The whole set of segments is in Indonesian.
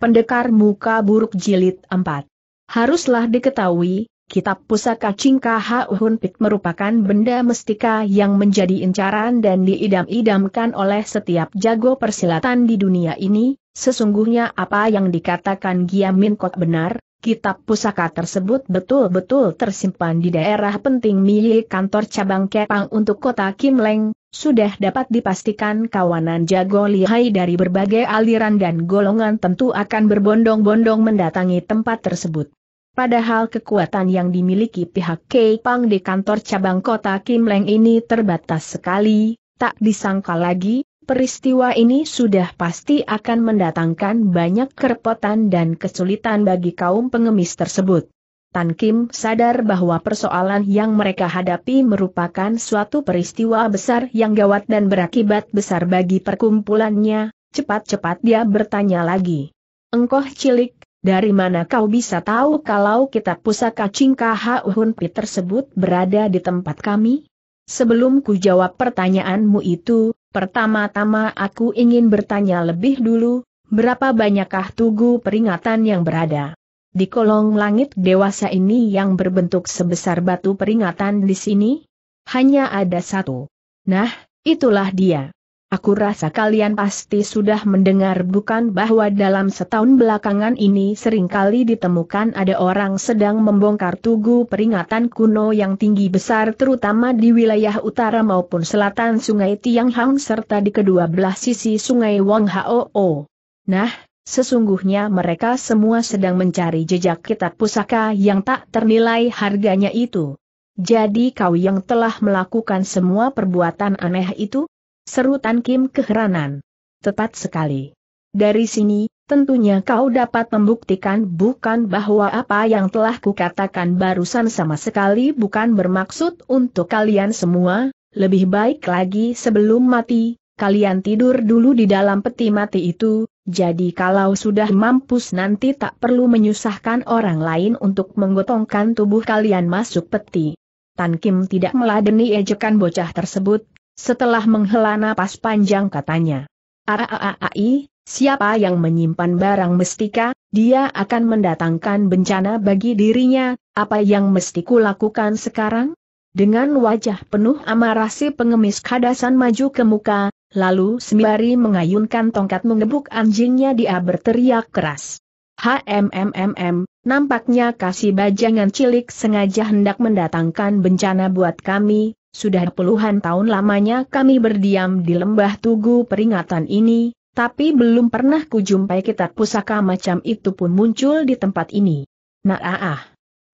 Pendekar Muka Buruk Jilid 4. Haruslah diketahui, kitab pusaka Cingka Hauhun Pik merupakan benda mestika yang menjadi incaran dan diidam-idamkan oleh setiap jago persilatan di dunia ini, sesungguhnya apa yang dikatakan Giamin kok benar, Kitab pusaka tersebut betul-betul tersimpan di daerah penting milik kantor cabang Kepang untuk kota Kim Leng. Sudah dapat dipastikan kawanan jago lihai dari berbagai aliran dan golongan tentu akan berbondong-bondong mendatangi tempat tersebut. Padahal kekuatan yang dimiliki pihak Keipang di kantor cabang kota Kim Leng ini terbatas sekali, tak disangka lagi, peristiwa ini sudah pasti akan mendatangkan banyak kerepotan dan kesulitan bagi kaum pengemis tersebut. Tan Kim sadar bahwa persoalan yang mereka hadapi merupakan suatu peristiwa besar yang gawat dan berakibat besar bagi perkumpulannya, cepat-cepat dia bertanya lagi. Engkoh cilik, dari mana kau bisa tahu kalau kitab pusaka Cingkaha Pi tersebut berada di tempat kami? Sebelum ku jawab pertanyaanmu itu, pertama-tama aku ingin bertanya lebih dulu, berapa banyakkah tugu peringatan yang berada di kolong langit dewasa ini yang berbentuk sebesar batu peringatan di sini, hanya ada satu. Nah, itulah dia. Aku rasa kalian pasti sudah mendengar bukan bahwa dalam setahun belakangan ini seringkali ditemukan ada orang sedang membongkar tugu peringatan kuno yang tinggi besar terutama di wilayah utara maupun selatan sungai Tianghang serta di kedua belah sisi sungai Wang Hao. Nah, Sesungguhnya mereka semua sedang mencari jejak kitab pusaka yang tak ternilai harganya itu. Jadi kau yang telah melakukan semua perbuatan aneh itu? Seru Tan Kim keheranan. Tepat sekali. Dari sini, tentunya kau dapat membuktikan bukan bahwa apa yang telah kukatakan barusan sama sekali bukan bermaksud untuk kalian semua, lebih baik lagi sebelum mati, kalian tidur dulu di dalam peti mati itu, jadi kalau sudah mampus nanti tak perlu menyusahkan orang lain untuk menggotongkan tubuh kalian masuk peti. Tan Kim tidak meladeni ejekan bocah tersebut, setelah menghela napas panjang katanya. Aaai, siapa yang menyimpan barang mestika, dia akan mendatangkan bencana bagi dirinya, apa yang mesti lakukan sekarang? Dengan wajah penuh amarah si pengemis kadasan maju ke muka, Lalu sembari mengayunkan tongkat mengebuk anjingnya dia berteriak keras. HMMMM, nampaknya kasih bajangan cilik sengaja hendak mendatangkan bencana buat kami, sudah puluhan tahun lamanya kami berdiam di lembah tugu peringatan ini, tapi belum pernah kujumpai kitab pusaka macam itu pun muncul di tempat ini. Nah ah ah.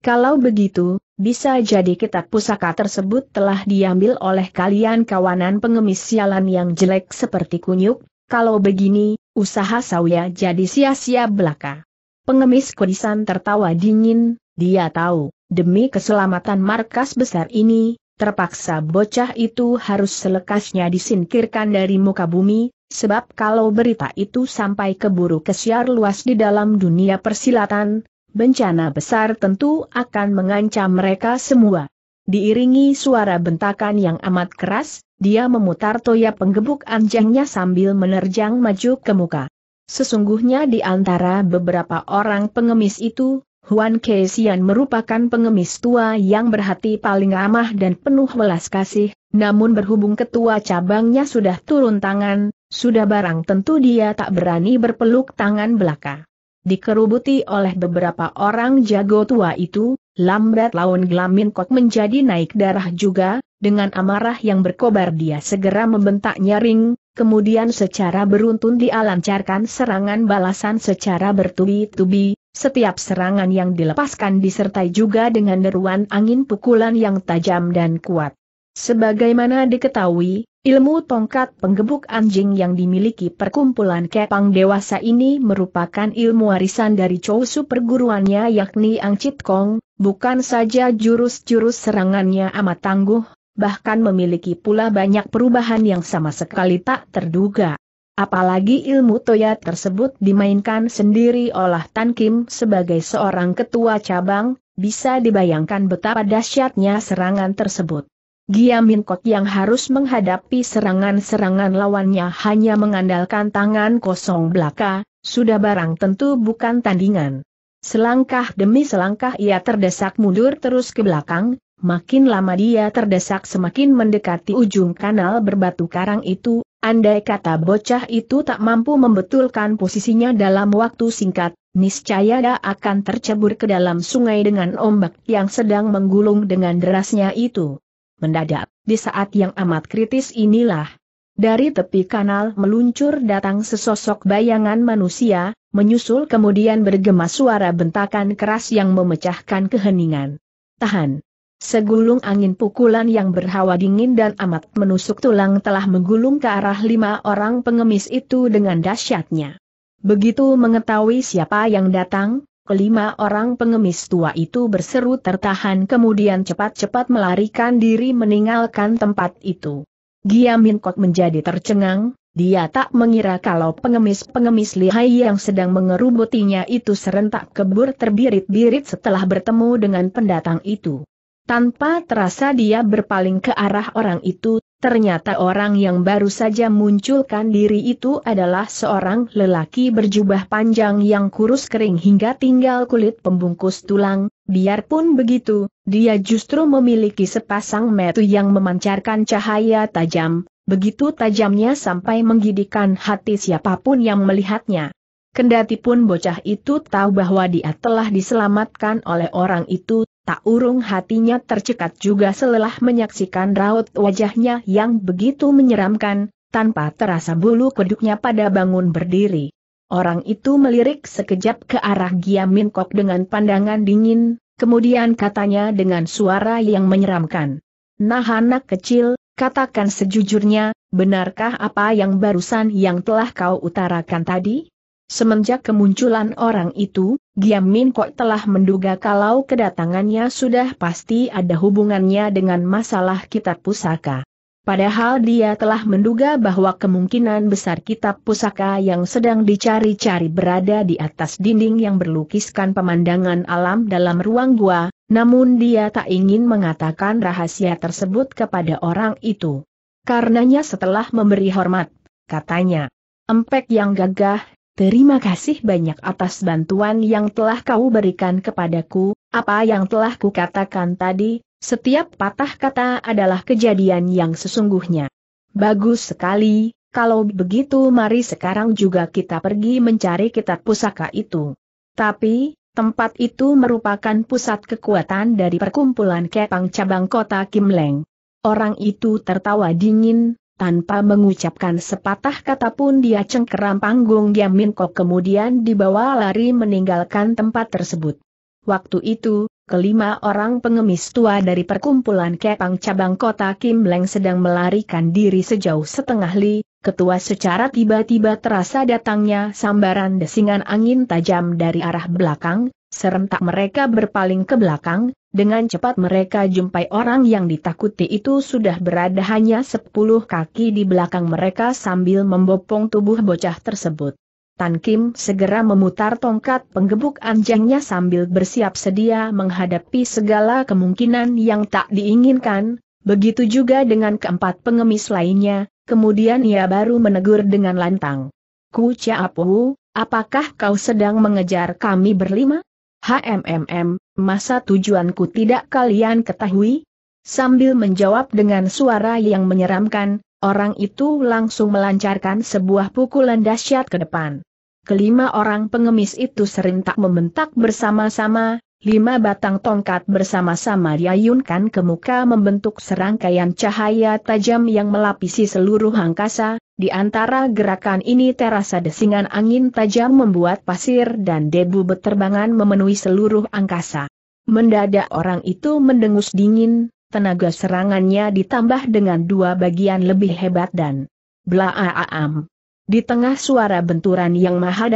Kalau begitu, bisa jadi kitab pusaka tersebut telah diambil oleh kalian kawanan pengemis sialan yang jelek seperti kunyuk, kalau begini, usaha Sawya jadi sia-sia belaka. Pengemis kudisan tertawa dingin, dia tahu, demi keselamatan markas besar ini, terpaksa bocah itu harus selekasnya disingkirkan dari muka bumi, sebab kalau berita itu sampai keburu kesiar luas di dalam dunia persilatan, bencana besar tentu akan mengancam mereka semua. Diiringi suara bentakan yang amat keras, dia memutar toya penggebuk anjangnya sambil menerjang maju ke muka. Sesungguhnya di antara beberapa orang pengemis itu, Huan Keisian merupakan pengemis tua yang berhati paling ramah dan penuh welas kasih, namun berhubung ketua cabangnya sudah turun tangan, sudah barang tentu dia tak berani berpeluk tangan belaka. Dikerubuti oleh beberapa orang jago tua itu, lambat laun Glamin Kok menjadi naik darah juga, dengan amarah yang berkobar dia segera membentak nyaring, kemudian secara beruntun dia lancarkan serangan balasan secara bertubi-tubi, setiap serangan yang dilepaskan disertai juga dengan deruan angin pukulan yang tajam dan kuat. Sebagaimana diketahui, ilmu tongkat penggebuk anjing yang dimiliki perkumpulan kepang dewasa ini merupakan ilmu warisan dari Chousu perguruannya yakni Angcit Kong, bukan saja jurus-jurus serangannya amat tangguh, bahkan memiliki pula banyak perubahan yang sama sekali tak terduga. Apalagi ilmu toya tersebut dimainkan sendiri oleh Tan Kim sebagai seorang ketua cabang, bisa dibayangkan betapa dahsyatnya serangan tersebut. Giamin Kok yang harus menghadapi serangan-serangan lawannya hanya mengandalkan tangan kosong belaka, sudah barang tentu bukan tandingan. Selangkah demi selangkah ia terdesak mundur terus ke belakang, makin lama dia terdesak semakin mendekati ujung kanal berbatu karang itu, andai kata bocah itu tak mampu membetulkan posisinya dalam waktu singkat, niscaya dia akan tercebur ke dalam sungai dengan ombak yang sedang menggulung dengan derasnya itu mendadak, di saat yang amat kritis inilah, dari tepi kanal meluncur datang sesosok bayangan manusia, menyusul kemudian bergema suara bentakan keras yang memecahkan keheningan. Tahan. Segulung angin pukulan yang berhawa dingin dan amat menusuk tulang telah menggulung ke arah lima orang pengemis itu dengan dahsyatnya. Begitu mengetahui siapa yang datang, Kelima orang pengemis tua itu berseru tertahan kemudian cepat-cepat melarikan diri meninggalkan tempat itu. Giamin Kok menjadi tercengang, dia tak mengira kalau pengemis-pengemis lihai yang sedang mengerubutinya itu serentak kebur terbirit-birit setelah bertemu dengan pendatang itu. Tanpa terasa dia berpaling ke arah orang itu, Ternyata orang yang baru saja munculkan diri itu adalah seorang lelaki berjubah panjang yang kurus kering hingga tinggal kulit pembungkus tulang, biarpun begitu, dia justru memiliki sepasang metu yang memancarkan cahaya tajam, begitu tajamnya sampai menggidikan hati siapapun yang melihatnya. Kendati pun bocah itu tahu bahwa dia telah diselamatkan oleh orang itu, tak urung hatinya tercekat juga selelah menyaksikan raut wajahnya yang begitu menyeramkan, tanpa terasa bulu kuduknya pada bangun berdiri. Orang itu melirik sekejap ke arah Giamin Kok dengan pandangan dingin, kemudian katanya dengan suara yang menyeramkan. Nah anak kecil, katakan sejujurnya, benarkah apa yang barusan yang telah kau utarakan tadi? Semenjak kemunculan orang itu, Giam Min Kok telah menduga kalau kedatangannya sudah pasti ada hubungannya dengan masalah kitab pusaka. Padahal dia telah menduga bahwa kemungkinan besar kitab pusaka yang sedang dicari-cari berada di atas dinding yang berlukiskan pemandangan alam dalam ruang gua, namun dia tak ingin mengatakan rahasia tersebut kepada orang itu. Karenanya setelah memberi hormat, katanya, Empek yang gagah Terima kasih banyak atas bantuan yang telah kau berikan kepadaku, apa yang telah kukatakan tadi, setiap patah kata adalah kejadian yang sesungguhnya. Bagus sekali, kalau begitu mari sekarang juga kita pergi mencari kitab pusaka itu. Tapi, tempat itu merupakan pusat kekuatan dari perkumpulan Kepang cabang kota Kimleng. Orang itu tertawa dingin, tanpa mengucapkan sepatah kata pun dia cengkeram panggung Yamin Kok kemudian dibawa lari meninggalkan tempat tersebut. Waktu itu, kelima orang pengemis tua dari perkumpulan Kepang cabang kota Kim Leng sedang melarikan diri sejauh setengah li, ketua secara tiba-tiba terasa datangnya sambaran desingan angin tajam dari arah belakang, Serentak mereka berpaling ke belakang, dengan cepat mereka jumpai orang yang ditakuti itu sudah berada hanya sepuluh kaki di belakang mereka sambil membopong tubuh bocah tersebut. Tan Kim segera memutar tongkat penggebuk anjingnya sambil bersiap sedia menghadapi segala kemungkinan yang tak diinginkan, begitu juga dengan keempat pengemis lainnya, kemudian ia baru menegur dengan lantang. Ku Chia Apu, apakah kau sedang mengejar kami berlima? HMMM, masa tujuanku tidak kalian ketahui? Sambil menjawab dengan suara yang menyeramkan, orang itu langsung melancarkan sebuah pukulan dahsyat ke depan. Kelima orang pengemis itu serentak membentak bersama-sama, lima batang tongkat bersama-sama diayunkan ke muka membentuk serangkaian cahaya tajam yang melapisi seluruh angkasa, di antara gerakan ini terasa desingan angin tajam membuat pasir dan debu beterbangan memenuhi seluruh angkasa. Mendadak orang itu mendengus dingin, tenaga serangannya ditambah dengan dua bagian lebih hebat dan bla -am. Di tengah suara benturan yang maha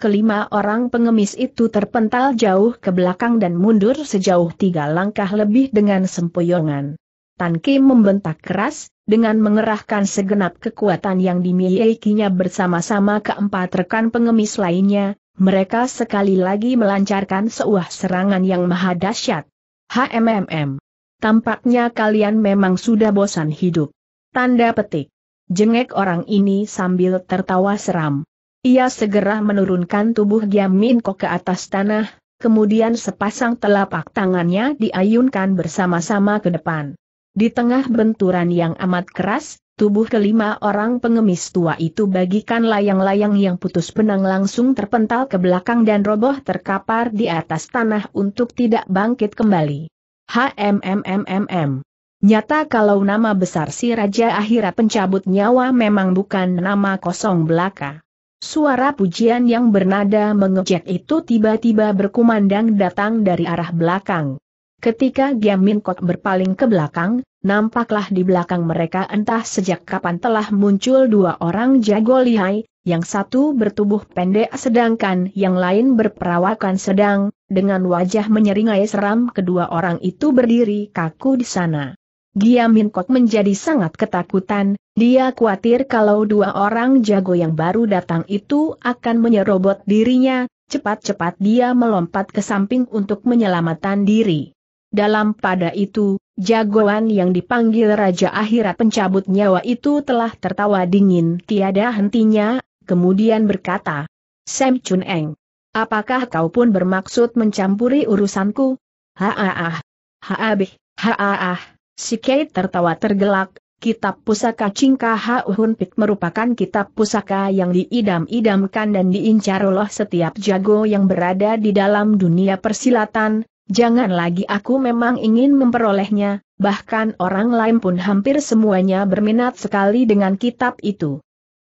Kelima orang pengemis itu terpental jauh ke belakang dan mundur sejauh tiga langkah lebih dengan sempoyongan. Tan Kim membentak keras, dengan mengerahkan segenap kekuatan yang dimilikinya bersama-sama keempat rekan pengemis lainnya, mereka sekali lagi melancarkan sebuah serangan yang maha dahsyat. HMMM. Tampaknya kalian memang sudah bosan hidup. Tanda petik. Jengek orang ini sambil tertawa seram. Ia segera menurunkan tubuh Giaminko ke atas tanah, kemudian sepasang telapak tangannya diayunkan bersama-sama ke depan. Di tengah benturan yang amat keras, tubuh kelima orang pengemis tua itu bagikan layang-layang yang putus benang langsung terpental ke belakang dan roboh terkapar di atas tanah untuk tidak bangkit kembali. HMMMMM. Nyata kalau nama besar si Raja Akhirat pencabut nyawa memang bukan nama kosong belaka. Suara pujian yang bernada mengejek itu tiba-tiba berkumandang datang dari arah belakang. Ketika Giamin Kot berpaling ke belakang, nampaklah di belakang mereka entah sejak kapan telah muncul dua orang jago lihai, yang satu bertubuh pendek sedangkan yang lain berperawakan sedang, dengan wajah menyeringai seram kedua orang itu berdiri kaku di sana. Giamin Min Kok menjadi sangat ketakutan, dia khawatir kalau dua orang jago yang baru datang itu akan menyerobot dirinya, cepat-cepat dia melompat ke samping untuk menyelamatkan diri. Dalam pada itu, jagoan yang dipanggil Raja Akhirat pencabut nyawa itu telah tertawa dingin tiada hentinya, kemudian berkata, Sam Chun Eng, apakah kau pun bermaksud mencampuri urusanku? Haaah, haabih, haaah. Si Kei tertawa tergelak, kitab pusaka Cingkaha Pik merupakan kitab pusaka yang diidam-idamkan dan diincar oleh setiap jago yang berada di dalam dunia persilatan, Jangan lagi aku memang ingin memperolehnya, bahkan orang lain pun hampir semuanya berminat sekali dengan kitab itu.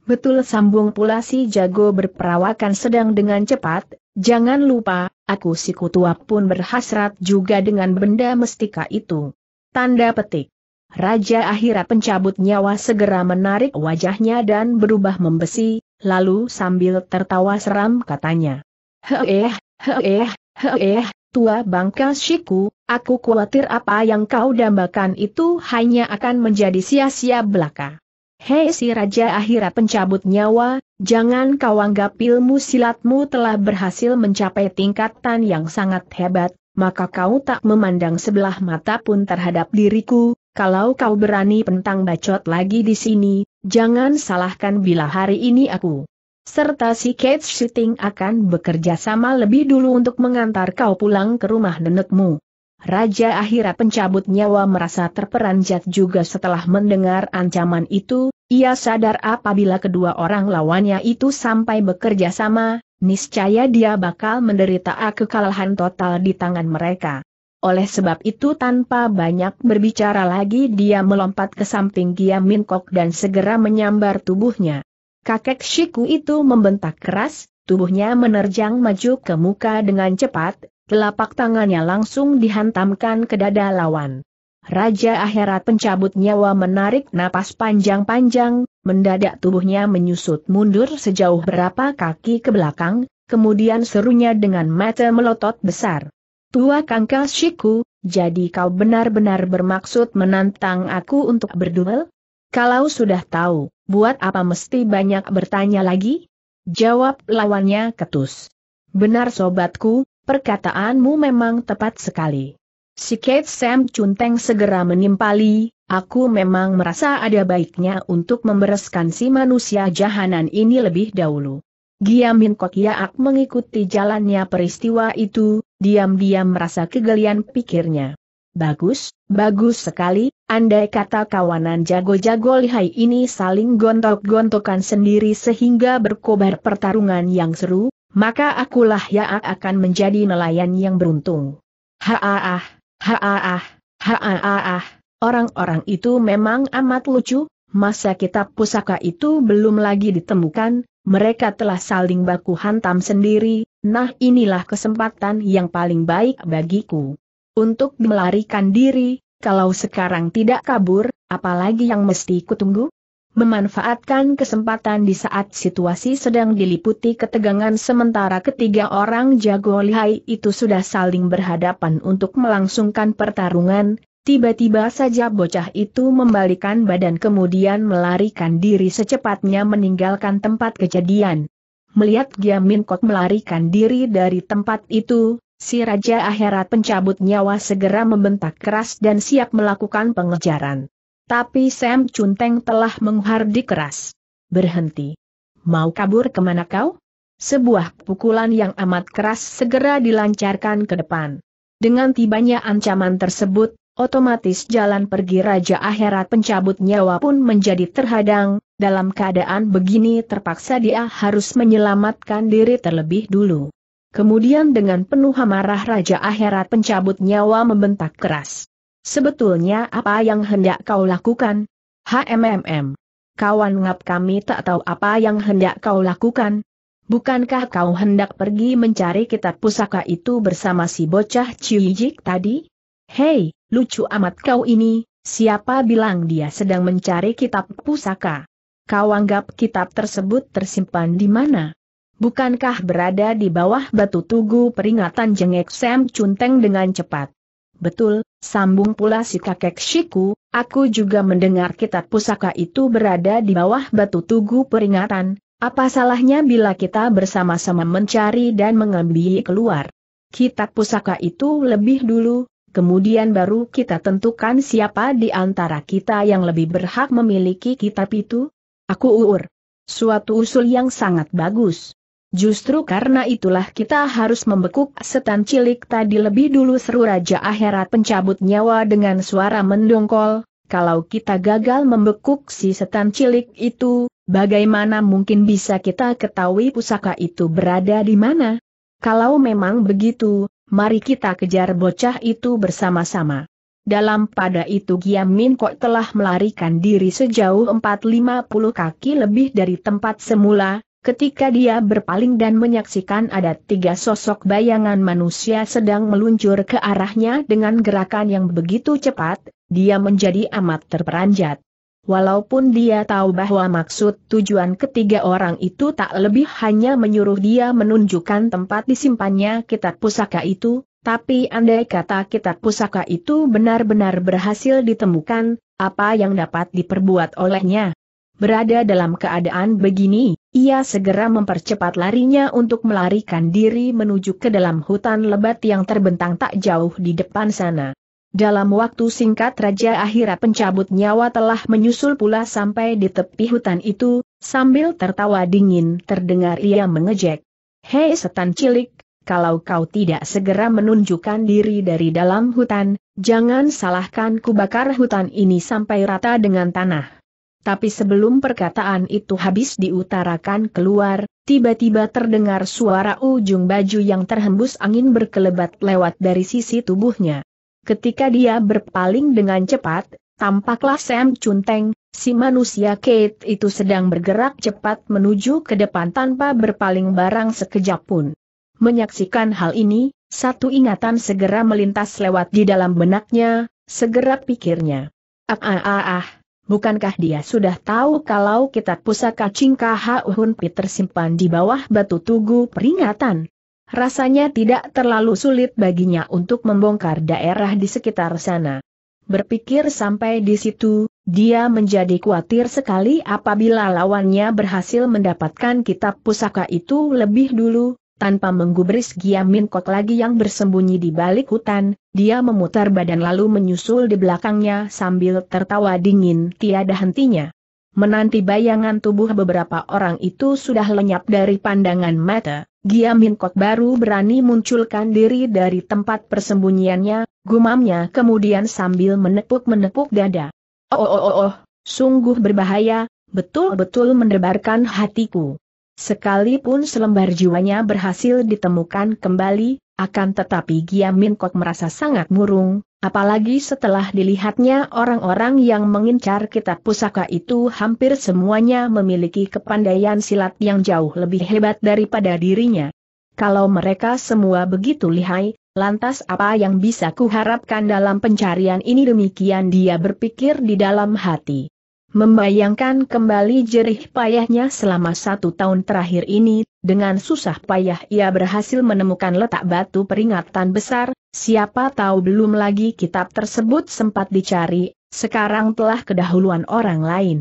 Betul sambung pula si jago berperawakan sedang dengan cepat, jangan lupa, aku si kutua pun berhasrat juga dengan benda mestika itu. Tanda petik. Raja akhirat pencabut nyawa segera menarik wajahnya dan berubah membesi, lalu sambil tertawa seram katanya. Heeh, heeh, heeh, tua bangka shiku, aku khawatir apa yang kau dambakan itu hanya akan menjadi sia-sia belaka. Hei si Raja akhirat pencabut nyawa, jangan kau anggap ilmu silatmu telah berhasil mencapai tingkatan yang sangat hebat, maka kau tak memandang sebelah mata pun terhadap diriku, kalau kau berani pentang bacot lagi di sini, jangan salahkan bila hari ini aku serta si Kate Shooting akan bekerja sama lebih dulu untuk mengantar kau pulang ke rumah nenekmu. Raja akhirnya pencabut nyawa merasa terperanjat juga setelah mendengar ancaman itu, ia sadar apabila kedua orang lawannya itu sampai bekerja sama, Niscaya dia bakal menderita kekalahan total di tangan mereka. Oleh sebab itu tanpa banyak berbicara lagi dia melompat ke samping Kia Min Kok dan segera menyambar tubuhnya. Kakek Shiku itu membentak keras, tubuhnya menerjang maju ke muka dengan cepat, telapak tangannya langsung dihantamkan ke dada lawan. Raja akhirat pencabut nyawa menarik napas panjang-panjang, mendadak tubuhnya menyusut mundur sejauh berapa kaki ke belakang, kemudian serunya dengan mata melotot besar. Tua Kangka Shiku, jadi kau benar-benar bermaksud menantang aku untuk berduel? Kalau sudah tahu, buat apa mesti banyak bertanya lagi? Jawab lawannya ketus. Benar sobatku, perkataanmu memang tepat sekali. Si Kate Sam Cunteng segera menimpali, Aku memang merasa ada baiknya untuk membereskan si manusia jahanan ini lebih dahulu. Giamin Kok Yaak mengikuti jalannya peristiwa itu, diam-diam merasa kegelian pikirnya. Bagus, bagus sekali, andai kata kawanan jago-jago lihai ini saling gontok-gontokan sendiri sehingga berkobar pertarungan yang seru, maka akulah Yaak akan menjadi nelayan yang beruntung. Haaah, haaah, haaah, Orang-orang itu memang amat lucu, masa kitab pusaka itu belum lagi ditemukan, mereka telah saling baku hantam sendiri, nah inilah kesempatan yang paling baik bagiku. Untuk melarikan diri, kalau sekarang tidak kabur, apalagi yang mesti kutunggu? Memanfaatkan kesempatan di saat situasi sedang diliputi ketegangan sementara ketiga orang jago lihai itu sudah saling berhadapan untuk melangsungkan pertarungan, Tiba-tiba saja bocah itu membalikan badan kemudian melarikan diri secepatnya meninggalkan tempat kejadian. Melihat Giamin Kok melarikan diri dari tempat itu, si Raja Akhirat pencabut nyawa segera membentak keras dan siap melakukan pengejaran. Tapi Sam Cunteng telah menghardik keras. Berhenti. Mau kabur kemana kau? Sebuah pukulan yang amat keras segera dilancarkan ke depan. Dengan tibanya ancaman tersebut, Otomatis jalan pergi Raja Akhirat pencabut nyawa pun menjadi terhadang, dalam keadaan begini terpaksa dia harus menyelamatkan diri terlebih dulu. Kemudian dengan penuh amarah Raja Akhirat pencabut nyawa membentak keras. Sebetulnya apa yang hendak kau lakukan? HMMM. Kawan ngap kami tak tahu apa yang hendak kau lakukan. Bukankah kau hendak pergi mencari kitab pusaka itu bersama si bocah cilik tadi? Hei, lucu amat kau ini, siapa bilang dia sedang mencari kitab pusaka? Kau anggap kitab tersebut tersimpan di mana? Bukankah berada di bawah batu tugu peringatan jengek Sam Cunteng dengan cepat? Betul, sambung pula si kakek Shiku, aku juga mendengar kitab pusaka itu berada di bawah batu tugu peringatan, apa salahnya bila kita bersama-sama mencari dan mengambil keluar? Kitab pusaka itu lebih dulu, Kemudian baru kita tentukan siapa di antara kita yang lebih berhak memiliki kitab itu? Aku uur. Suatu usul yang sangat bagus. Justru karena itulah kita harus membekuk setan cilik tadi lebih dulu seru Raja Akhirat pencabut nyawa dengan suara mendongkol, kalau kita gagal membekuk si setan cilik itu, bagaimana mungkin bisa kita ketahui pusaka itu berada di mana? Kalau memang begitu, mari kita kejar bocah itu bersama-sama. Dalam pada itu Giam Min Kok telah melarikan diri sejauh 450 kaki lebih dari tempat semula, ketika dia berpaling dan menyaksikan ada tiga sosok bayangan manusia sedang meluncur ke arahnya dengan gerakan yang begitu cepat, dia menjadi amat terperanjat. Walaupun dia tahu bahwa maksud tujuan ketiga orang itu tak lebih hanya menyuruh dia menunjukkan tempat disimpannya kitab pusaka itu, tapi andai kata kitab pusaka itu benar-benar berhasil ditemukan, apa yang dapat diperbuat olehnya? Berada dalam keadaan begini, ia segera mempercepat larinya untuk melarikan diri menuju ke dalam hutan lebat yang terbentang tak jauh di depan sana. Dalam waktu singkat Raja Ahira pencabut nyawa telah menyusul pula sampai di tepi hutan itu, sambil tertawa dingin terdengar ia mengejek. Hei setan cilik, kalau kau tidak segera menunjukkan diri dari dalam hutan, jangan salahkan kubakar hutan ini sampai rata dengan tanah. Tapi sebelum perkataan itu habis diutarakan keluar, tiba-tiba terdengar suara ujung baju yang terhembus angin berkelebat lewat dari sisi tubuhnya. Ketika dia berpaling dengan cepat, tampaklah Sam Cunteng, si manusia Kate itu sedang bergerak cepat menuju ke depan tanpa berpaling barang sekejap pun. Menyaksikan hal ini, satu ingatan segera melintas lewat di dalam benaknya, segera pikirnya. Ah ah ah ah, bukankah dia sudah tahu kalau kitab pusaka Cingkaha Hun Peter simpan di bawah batu tugu peringatan? Rasanya tidak terlalu sulit baginya untuk membongkar daerah di sekitar sana. Berpikir sampai di situ, dia menjadi khawatir sekali apabila lawannya berhasil mendapatkan kitab pusaka itu lebih dulu, tanpa menggubris Giamin Kok lagi yang bersembunyi di balik hutan, dia memutar badan lalu menyusul di belakangnya sambil tertawa dingin tiada hentinya. Menanti bayangan tubuh beberapa orang itu sudah lenyap dari pandangan mata. Giamin kok baru berani munculkan diri dari tempat persembunyiannya, gumamnya kemudian sambil menepuk-menepuk dada. Oh, oh, oh, oh, sungguh berbahaya, betul-betul mendebarkan hatiku. Sekalipun selembar jiwanya berhasil ditemukan kembali, akan tetapi Giam Min Kok merasa sangat murung, apalagi setelah dilihatnya orang-orang yang mengincar kitab pusaka itu hampir semuanya memiliki kepandaian silat yang jauh lebih hebat daripada dirinya. Kalau mereka semua begitu lihai, lantas apa yang bisa kuharapkan dalam pencarian ini demikian dia berpikir di dalam hati. Membayangkan kembali jerih payahnya selama satu tahun terakhir ini, dengan susah payah ia berhasil menemukan letak batu peringatan besar, siapa tahu belum lagi kitab tersebut sempat dicari, sekarang telah kedahuluan orang lain.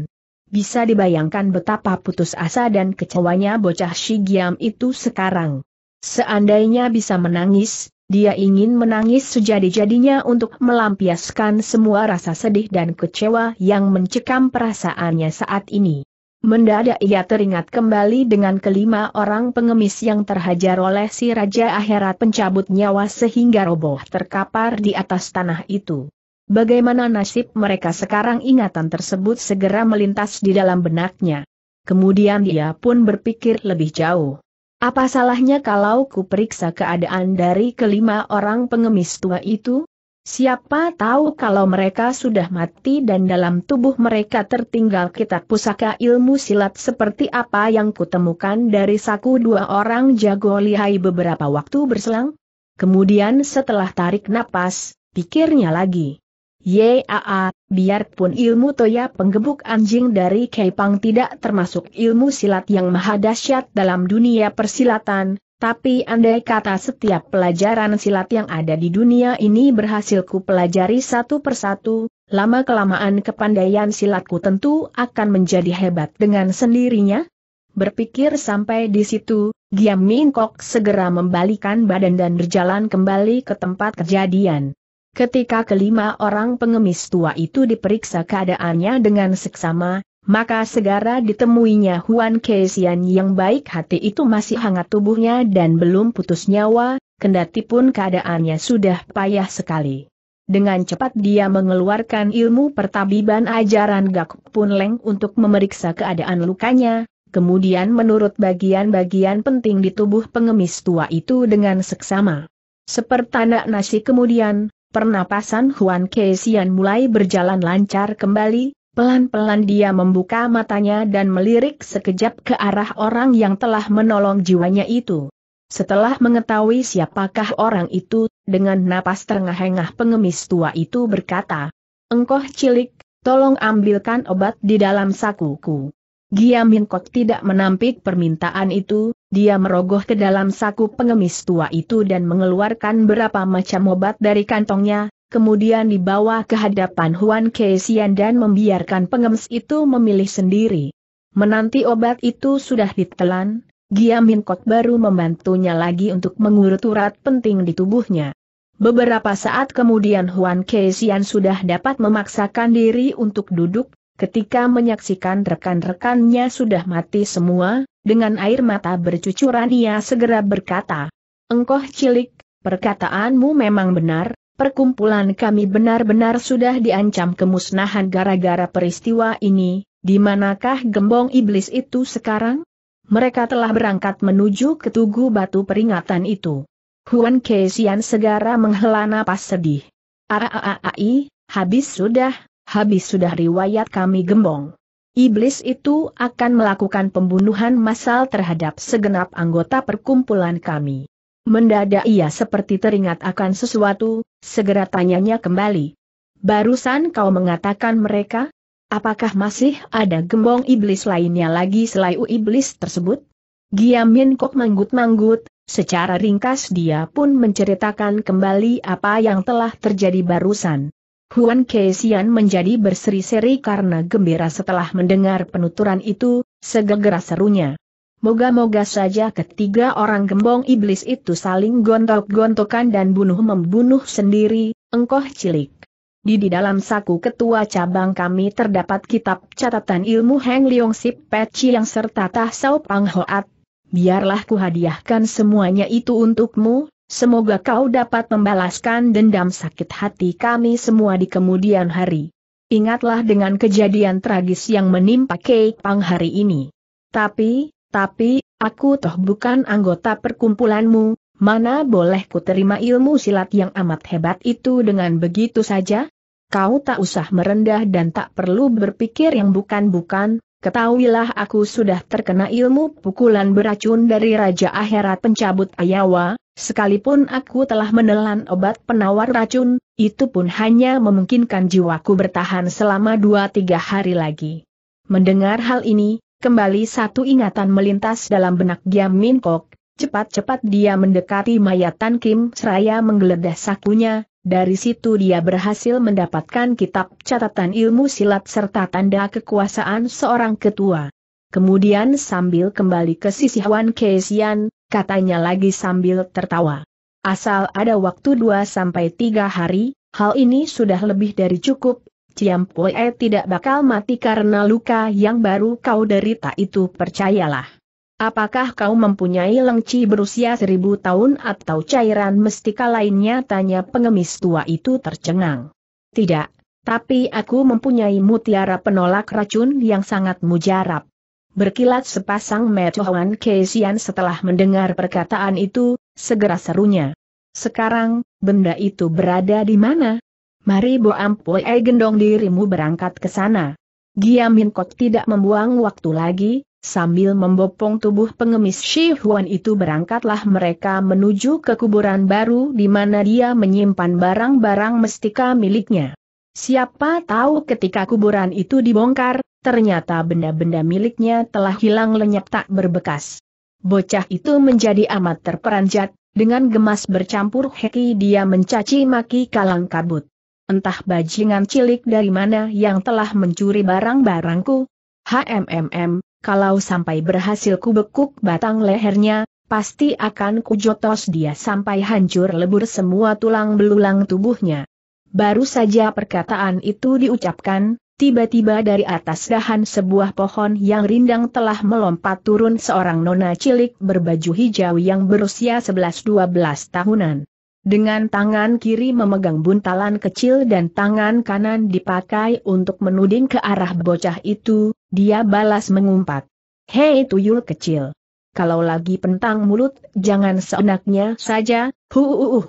Bisa dibayangkan betapa putus asa dan kecewanya bocah Shigiam itu sekarang. Seandainya bisa menangis, dia ingin menangis sejadi-jadinya untuk melampiaskan semua rasa sedih dan kecewa yang mencekam perasaannya saat ini. Mendadak ia teringat kembali dengan kelima orang pengemis yang terhajar oleh si Raja Akhirat pencabut nyawa sehingga roboh terkapar di atas tanah itu. Bagaimana nasib mereka sekarang ingatan tersebut segera melintas di dalam benaknya. Kemudian dia pun berpikir lebih jauh. Apa salahnya kalau ku periksa keadaan dari kelima orang pengemis tua itu? Siapa tahu kalau mereka sudah mati dan dalam tubuh mereka tertinggal kitab pusaka ilmu silat seperti apa yang kutemukan dari saku dua orang jago lihai beberapa waktu berselang? Kemudian setelah tarik napas, pikirnya lagi. Yaa, biarpun ilmu toya penggebuk anjing dari Kepang tidak termasuk ilmu silat yang maha dahsyat dalam dunia persilatan, tapi andai kata setiap pelajaran silat yang ada di dunia ini berhasil ku pelajari satu persatu, lama-kelamaan kepandaian silatku tentu akan menjadi hebat dengan sendirinya. Berpikir sampai di situ, Giam Mingkok segera membalikan badan dan berjalan kembali ke tempat kejadian. Ketika kelima orang pengemis tua itu diperiksa keadaannya dengan seksama, maka segera ditemuinya Huan Keisian yang baik hati itu masih hangat tubuhnya dan belum putus nyawa, kendati pun keadaannya sudah payah sekali. Dengan cepat dia mengeluarkan ilmu pertabiban ajaran Gak Pun Leng untuk memeriksa keadaan lukanya, kemudian menurut bagian-bagian penting di tubuh pengemis tua itu dengan seksama. Sepertanak nasi kemudian, Pernapasan Huan Keisian mulai berjalan lancar kembali, pelan-pelan dia membuka matanya dan melirik sekejap ke arah orang yang telah menolong jiwanya itu. Setelah mengetahui siapakah orang itu, dengan napas terengah-engah pengemis tua itu berkata, Engkoh cilik, tolong ambilkan obat di dalam sakuku. Hin Kok tidak menampik permintaan itu, dia merogoh ke dalam saku pengemis tua itu dan mengeluarkan berapa macam obat dari kantongnya, kemudian dibawa ke hadapan Huan Keisian dan membiarkan pengemis itu memilih sendiri. Menanti obat itu sudah ditelan, Giamin Kot baru membantunya lagi untuk mengurut urat penting di tubuhnya. Beberapa saat kemudian Huan Keisian sudah dapat memaksakan diri untuk duduk, ketika menyaksikan rekan-rekannya sudah mati semua, dengan air mata bercucuran ia segera berkata, Engkoh cilik, perkataanmu memang benar, perkumpulan kami benar-benar sudah diancam kemusnahan gara-gara peristiwa ini, di manakah gembong iblis itu sekarang? Mereka telah berangkat menuju ke Tugu Batu Peringatan itu. Huan Keisian segera menghela napas sedih. Aaai, habis sudah, habis sudah riwayat kami gembong. Iblis itu akan melakukan pembunuhan massal terhadap segenap anggota perkumpulan kami. Mendadak ia seperti teringat akan sesuatu, segera tanyanya kembali. Barusan kau mengatakan mereka? Apakah masih ada gembong iblis lainnya lagi selain iblis tersebut? Giamin Kok manggut-manggut, secara ringkas dia pun menceritakan kembali apa yang telah terjadi barusan. Huan Keisian menjadi berseri-seri karena gembira setelah mendengar penuturan itu, segera serunya. Moga-moga saja ketiga orang gembong iblis itu saling gontok-gontokan dan bunuh-membunuh sendiri, engkoh cilik. Di di dalam saku ketua cabang kami terdapat kitab catatan ilmu Heng Si, Sip Peci yang serta Tah Sao Pang Hoat. Biarlah kuhadiahkan semuanya itu untukmu, Semoga kau dapat membalaskan dendam sakit hati kami semua di kemudian hari. Ingatlah dengan kejadian tragis yang menimpa Kek Pang hari ini. Tapi, tapi, aku toh bukan anggota perkumpulanmu, mana boleh ku terima ilmu silat yang amat hebat itu dengan begitu saja? Kau tak usah merendah dan tak perlu berpikir yang bukan-bukan, ketahuilah aku sudah terkena ilmu pukulan beracun dari Raja Akhirat Pencabut Ayawa, Sekalipun aku telah menelan obat penawar racun, itu pun hanya memungkinkan jiwaku bertahan selama dua tiga hari lagi. Mendengar hal ini, kembali satu ingatan melintas dalam benak Giam Min Kok, cepat-cepat dia mendekati mayat Tan Kim seraya menggeledah sakunya, dari situ dia berhasil mendapatkan kitab catatan ilmu silat serta tanda kekuasaan seorang ketua. Kemudian sambil kembali ke sisi Wan Kesian, katanya lagi sambil tertawa. Asal ada waktu dua sampai tiga hari, hal ini sudah lebih dari cukup, Ciam Poe tidak bakal mati karena luka yang baru kau derita itu percayalah. Apakah kau mempunyai lengci berusia seribu tahun atau cairan mestika lainnya tanya pengemis tua itu tercengang. Tidak, tapi aku mempunyai mutiara penolak racun yang sangat mujarab berkilat sepasang mata Hoan setelah mendengar perkataan itu, segera serunya. Sekarang, benda itu berada di mana? Mari Bo Ampue gendong dirimu berangkat ke sana. Giamin kok tidak membuang waktu lagi, sambil membopong tubuh pengemis Shi Huan itu berangkatlah mereka menuju ke kuburan baru di mana dia menyimpan barang-barang mestika miliknya. Siapa tahu ketika kuburan itu dibongkar, ternyata benda-benda miliknya telah hilang lenyap tak berbekas. Bocah itu menjadi amat terperanjat, dengan gemas bercampur heki dia mencaci maki kalang kabut. Entah bajingan cilik dari mana yang telah mencuri barang-barangku. HMMM, kalau sampai berhasil kubekuk batang lehernya, pasti akan kujotos dia sampai hancur lebur semua tulang belulang tubuhnya. Baru saja perkataan itu diucapkan, Tiba-tiba dari atas dahan sebuah pohon yang rindang telah melompat turun seorang nona cilik berbaju hijau yang berusia 11-12 tahunan. Dengan tangan kiri memegang buntalan kecil dan tangan kanan dipakai untuk menuding ke arah bocah itu, dia balas mengumpat. Hei tuyul kecil. Kalau lagi pentang mulut, jangan seenaknya saja, huuuh.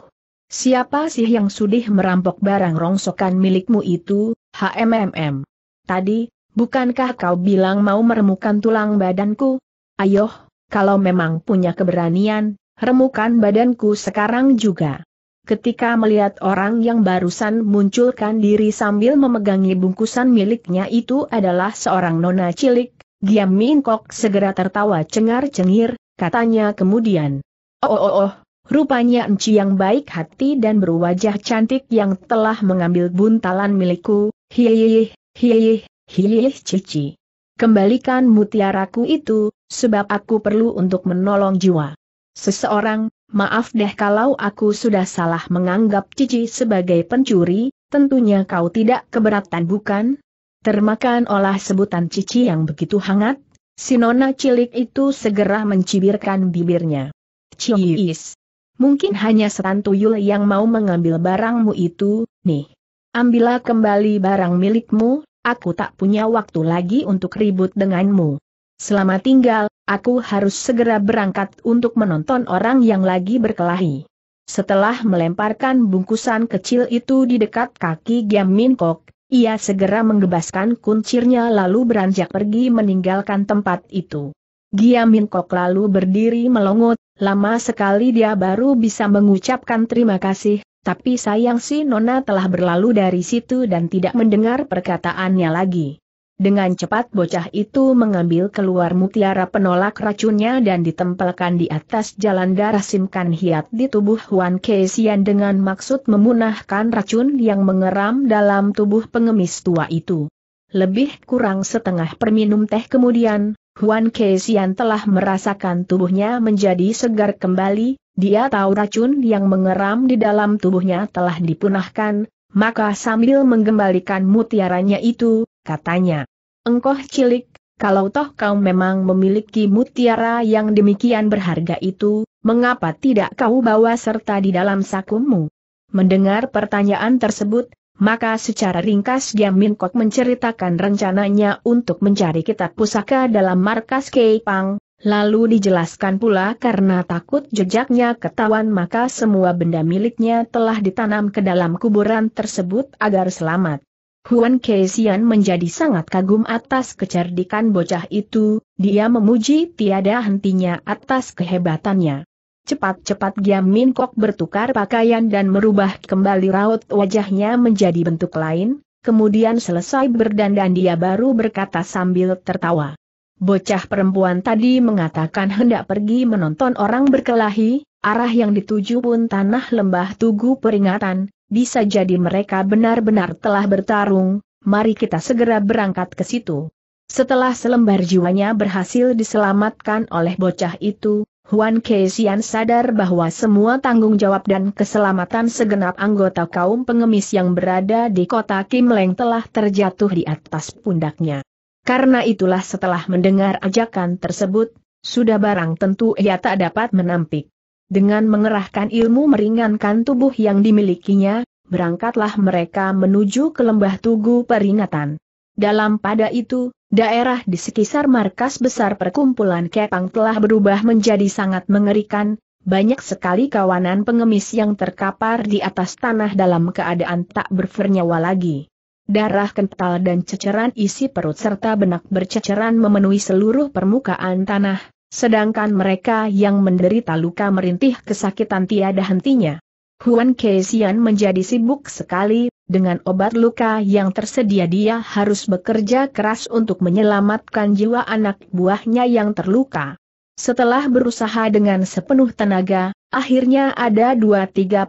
Siapa sih yang sudah merampok barang rongsokan milikmu itu, HMMM. Tadi, bukankah kau bilang mau meremukan tulang badanku? Ayoh, kalau memang punya keberanian, remukan badanku sekarang juga. Ketika melihat orang yang barusan munculkan diri sambil memegangi bungkusan miliknya itu adalah seorang nona cilik, Giam Min Kok segera tertawa cengar-cengir, katanya kemudian. Oh oh oh, rupanya Enci yang baik hati dan berwajah cantik yang telah mengambil buntalan milikku, Hiih, hiih, hiih cici. Kembalikan mutiaraku itu, sebab aku perlu untuk menolong jiwa. Seseorang, maaf deh kalau aku sudah salah menganggap cici sebagai pencuri, tentunya kau tidak keberatan bukan? Termakan olah sebutan cici yang begitu hangat, si nona cilik itu segera mencibirkan bibirnya. Ciiis. Mungkin hanya Serantuyul yang mau mengambil barangmu itu, nih. Ambillah kembali barang milikmu, aku tak punya waktu lagi untuk ribut denganmu. Selama tinggal, aku harus segera berangkat untuk menonton orang yang lagi berkelahi. Setelah melemparkan bungkusan kecil itu di dekat kaki Giam Min Kok, ia segera menggebaskan kuncirnya lalu beranjak pergi meninggalkan tempat itu. Giam Min Kok lalu berdiri melongot, lama sekali dia baru bisa mengucapkan terima kasih, tapi sayang si Nona telah berlalu dari situ dan tidak mendengar perkataannya lagi. Dengan cepat bocah itu mengambil keluar mutiara penolak racunnya dan ditempelkan di atas jalan darah simkan hiat di tubuh Huan Kesian dengan maksud memunahkan racun yang mengeram dalam tubuh pengemis tua itu. Lebih kurang setengah perminum teh kemudian, Huan Keisian telah merasakan tubuhnya menjadi segar kembali, dia tahu racun yang mengeram di dalam tubuhnya telah dipunahkan, maka sambil mengembalikan mutiaranya itu, katanya, Engkoh cilik, kalau toh kau memang memiliki mutiara yang demikian berharga itu, mengapa tidak kau bawa serta di dalam sakumu? Mendengar pertanyaan tersebut, maka secara ringkas Giam Min Kok menceritakan rencananya untuk mencari kitab pusaka dalam markas Keipang, lalu dijelaskan pula karena takut jejaknya ketahuan maka semua benda miliknya telah ditanam ke dalam kuburan tersebut agar selamat. Huan Keisian menjadi sangat kagum atas kecerdikan bocah itu, dia memuji tiada hentinya atas kehebatannya. Cepat-cepat Giam Min Kok bertukar pakaian dan merubah kembali raut wajahnya menjadi bentuk lain, kemudian selesai berdandan dia baru berkata sambil tertawa. Bocah perempuan tadi mengatakan hendak pergi menonton orang berkelahi, arah yang dituju pun tanah lembah tugu peringatan, bisa jadi mereka benar-benar telah bertarung, mari kita segera berangkat ke situ. Setelah selembar jiwanya berhasil diselamatkan oleh bocah itu, Huan Keisian sadar bahwa semua tanggung jawab dan keselamatan segenap anggota kaum pengemis yang berada di kota Kim Leng telah terjatuh di atas pundaknya. Karena itulah setelah mendengar ajakan tersebut, sudah barang tentu ia tak dapat menampik. Dengan mengerahkan ilmu meringankan tubuh yang dimilikinya, berangkatlah mereka menuju ke lembah Tugu Peringatan. Dalam pada itu, daerah di sekitar markas besar perkumpulan Kepang telah berubah menjadi sangat mengerikan, banyak sekali kawanan pengemis yang terkapar di atas tanah dalam keadaan tak bernyawa lagi. Darah kental dan ceceran isi perut serta benak berceceran memenuhi seluruh permukaan tanah, sedangkan mereka yang menderita luka merintih kesakitan tiada hentinya. Huan Kesian menjadi sibuk sekali dengan obat luka yang tersedia dia harus bekerja keras untuk menyelamatkan jiwa anak buahnya yang terluka. Setelah berusaha dengan sepenuh tenaga, akhirnya ada 2-30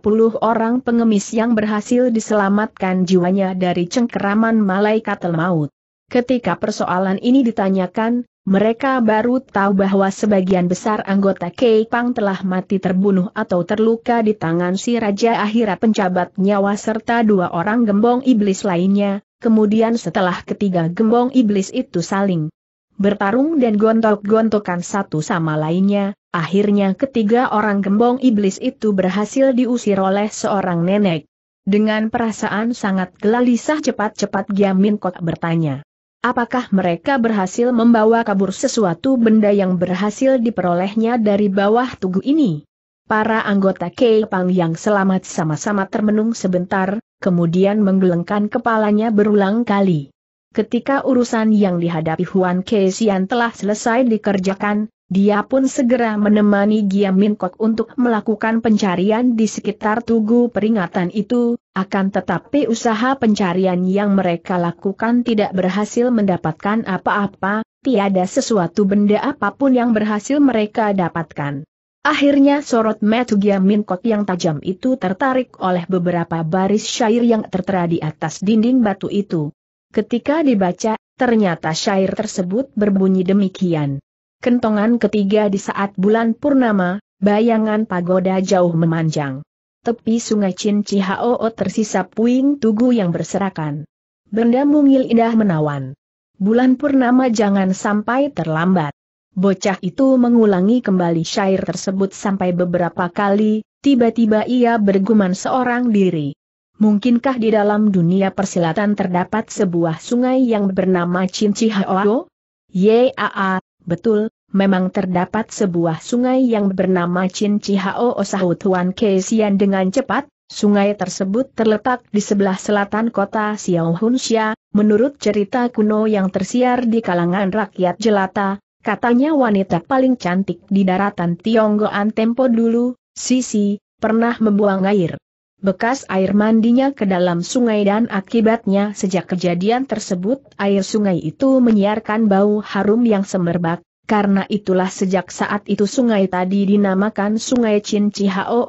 orang pengemis yang berhasil diselamatkan jiwanya dari cengkeraman malaikat maut. Ketika persoalan ini ditanyakan, mereka baru tahu bahwa sebagian besar anggota Pang telah mati terbunuh atau terluka di tangan si Raja Akhirat pencabat nyawa serta dua orang gembong iblis lainnya, kemudian setelah ketiga gembong iblis itu saling bertarung dan gontok-gontokan satu sama lainnya, akhirnya ketiga orang gembong iblis itu berhasil diusir oleh seorang nenek. Dengan perasaan sangat gelisah cepat-cepat Giamin Kok bertanya. Apakah mereka berhasil membawa kabur sesuatu benda yang berhasil diperolehnya dari bawah tugu ini? Para anggota Kepang yang selamat sama-sama termenung sebentar, kemudian menggelengkan kepalanya berulang kali. Ketika urusan yang dihadapi Huan Kesian telah selesai dikerjakan, dia pun segera menemani Giam Min Kok untuk melakukan pencarian di sekitar tugu peringatan itu, akan tetapi usaha pencarian yang mereka lakukan tidak berhasil mendapatkan apa-apa, tiada sesuatu benda apapun yang berhasil mereka dapatkan. Akhirnya sorot Metugia Minkot yang tajam itu tertarik oleh beberapa baris syair yang tertera di atas dinding batu itu. Ketika dibaca, ternyata syair tersebut berbunyi demikian. Kentongan ketiga di saat bulan purnama, bayangan pagoda jauh memanjang tepi sungai Chin Chihao tersisa puing tugu yang berserakan. Benda mungil indah menawan. Bulan purnama jangan sampai terlambat. Bocah itu mengulangi kembali syair tersebut sampai beberapa kali, tiba-tiba ia bergumam seorang diri. Mungkinkah di dalam dunia persilatan terdapat sebuah sungai yang bernama Chin Chihao? Yaa, betul, memang terdapat sebuah sungai yang bernama Chin Chihao Osahu Tuan Keisian dengan cepat, sungai tersebut terletak di sebelah selatan kota Xiaohunxia. menurut cerita kuno yang tersiar di kalangan rakyat jelata, katanya wanita paling cantik di daratan Tionggoan tempo dulu, Sisi, pernah membuang air bekas air mandinya ke dalam sungai dan akibatnya sejak kejadian tersebut air sungai itu menyiarkan bau harum yang semerbak, karena itulah sejak saat itu sungai tadi dinamakan Sungai Chin Chihao.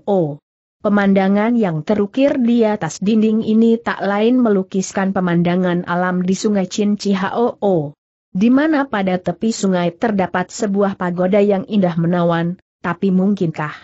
Pemandangan yang terukir di atas dinding ini tak lain melukiskan pemandangan alam di Sungai Chin Chihao. Di mana pada tepi sungai terdapat sebuah pagoda yang indah menawan, tapi mungkinkah